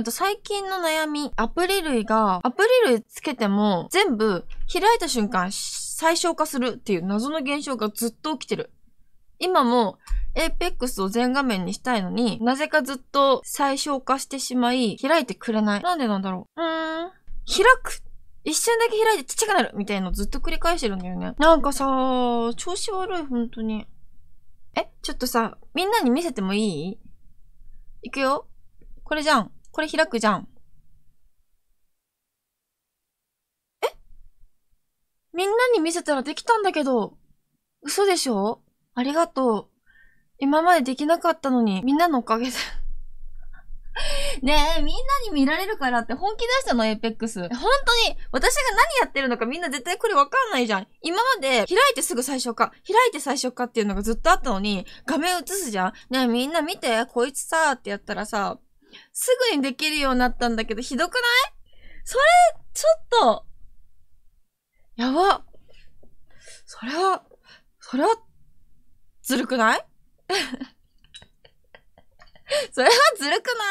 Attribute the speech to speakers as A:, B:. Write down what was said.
A: あと最近の悩み、アプリ類が、アプリ類つけても全部開いた瞬間最小化するっていう謎の現象がずっと起きてる。今も Apex を全画面にしたいのに、なぜかずっと最小化してしまい、開いてくれない。なんでなんだろう。うーん。開く一瞬だけ開いてちっちゃくなるみたいのずっと繰り返してるんだよね。なんかさ、調子悪い、本当に。え、ちょっとさ、みんなに見せてもいいいくよ。これじゃん。これ開くじゃん。えみんなに見せたらできたんだけど。嘘でしょありがとう。今までできなかったのに、みんなのおかげで ねえ、みんなに見られるからって本気出したの、エイペックス。本当に、私が何やってるのかみんな絶対これわかんないじゃん。今まで、開いてすぐ最初か、開いて最初かっていうのがずっとあったのに、画面映すじゃんねえ、みんな見て、こいつさ、ってやったらさ、すぐにできるようになったんだけど、ひどくないそれ、ちょっと、やば。それは、それは、ずるくない それはずるくな